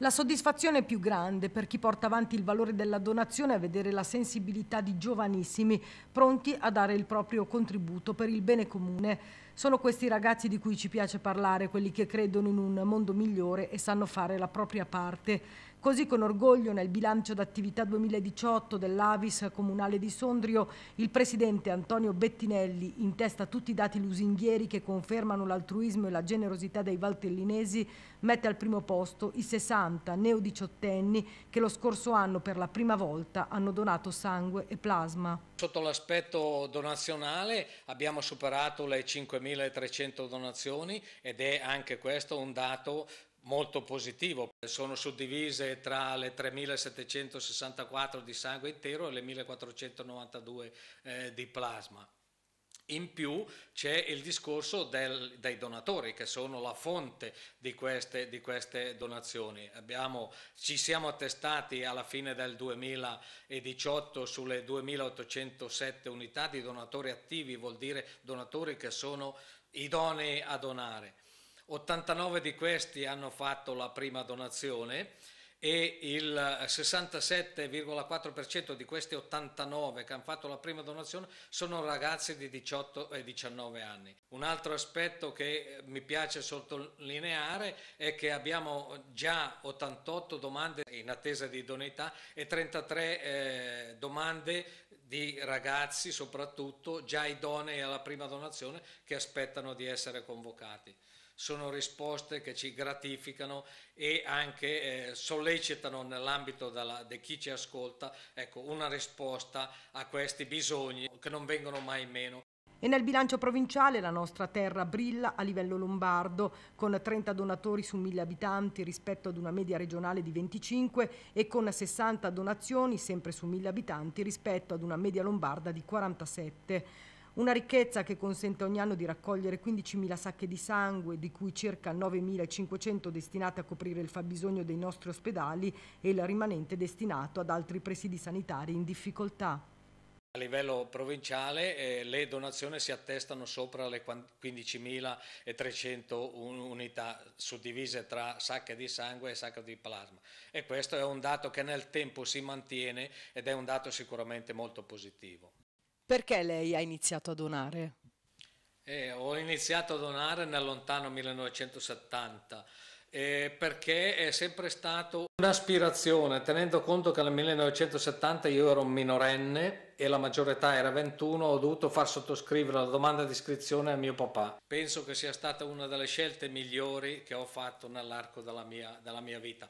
La soddisfazione è più grande per chi porta avanti il valore della donazione a vedere la sensibilità di giovanissimi pronti a dare il proprio contributo per il bene comune. Sono questi ragazzi di cui ci piace parlare, quelli che credono in un mondo migliore e sanno fare la propria parte. Così con orgoglio nel bilancio d'attività 2018 dell'Avis Comunale di Sondrio, il presidente Antonio Bettinelli, in testa a tutti i dati lusinghieri che confermano l'altruismo e la generosità dei valtellinesi, mette al primo posto i 60 neodiciottenni che lo scorso anno per la prima volta hanno donato sangue e plasma. Sotto l'aspetto donazionale abbiamo superato le 5.300 donazioni ed è anche questo un dato molto positivo. Sono suddivise tra le 3.764 di sangue intero e le 1.492 eh, di plasma. In più c'è il discorso del, dei donatori che sono la fonte di queste, di queste donazioni. Abbiamo, ci siamo attestati alla fine del 2018 sulle 2.807 unità di donatori attivi, vuol dire donatori che sono idonei a donare. 89 di questi hanno fatto la prima donazione e il 67,4% di questi 89 che hanno fatto la prima donazione sono ragazzi di 18 e 19 anni. Un altro aspetto che mi piace sottolineare è che abbiamo già 88 domande in attesa di idoneità e 33 eh, domande di ragazzi soprattutto già idonei alla prima donazione che aspettano di essere convocati sono risposte che ci gratificano e anche eh, sollecitano nell'ambito di chi ci ascolta ecco, una risposta a questi bisogni che non vengono mai meno. E nel bilancio provinciale la nostra terra brilla a livello lombardo, con 30 donatori su 1000 abitanti rispetto ad una media regionale di 25 e con 60 donazioni sempre su 1000 abitanti rispetto ad una media lombarda di 47. Una ricchezza che consente ogni anno di raccogliere 15.000 sacche di sangue, di cui circa 9.500 destinate a coprire il fabbisogno dei nostri ospedali e il rimanente destinato ad altri presidi sanitari in difficoltà. A livello provinciale eh, le donazioni si attestano sopra le 15.300 unità suddivise tra sacche di sangue e sacche di plasma e questo è un dato che nel tempo si mantiene ed è un dato sicuramente molto positivo. Perché lei ha iniziato a donare? Eh, ho iniziato a donare nel lontano 1970 eh, perché è sempre stato un'aspirazione, tenendo conto che nel 1970 io ero minorenne e la maggiore età era 21, ho dovuto far sottoscrivere la domanda di iscrizione a mio papà. Penso che sia stata una delle scelte migliori che ho fatto nell'arco della mia, della mia vita.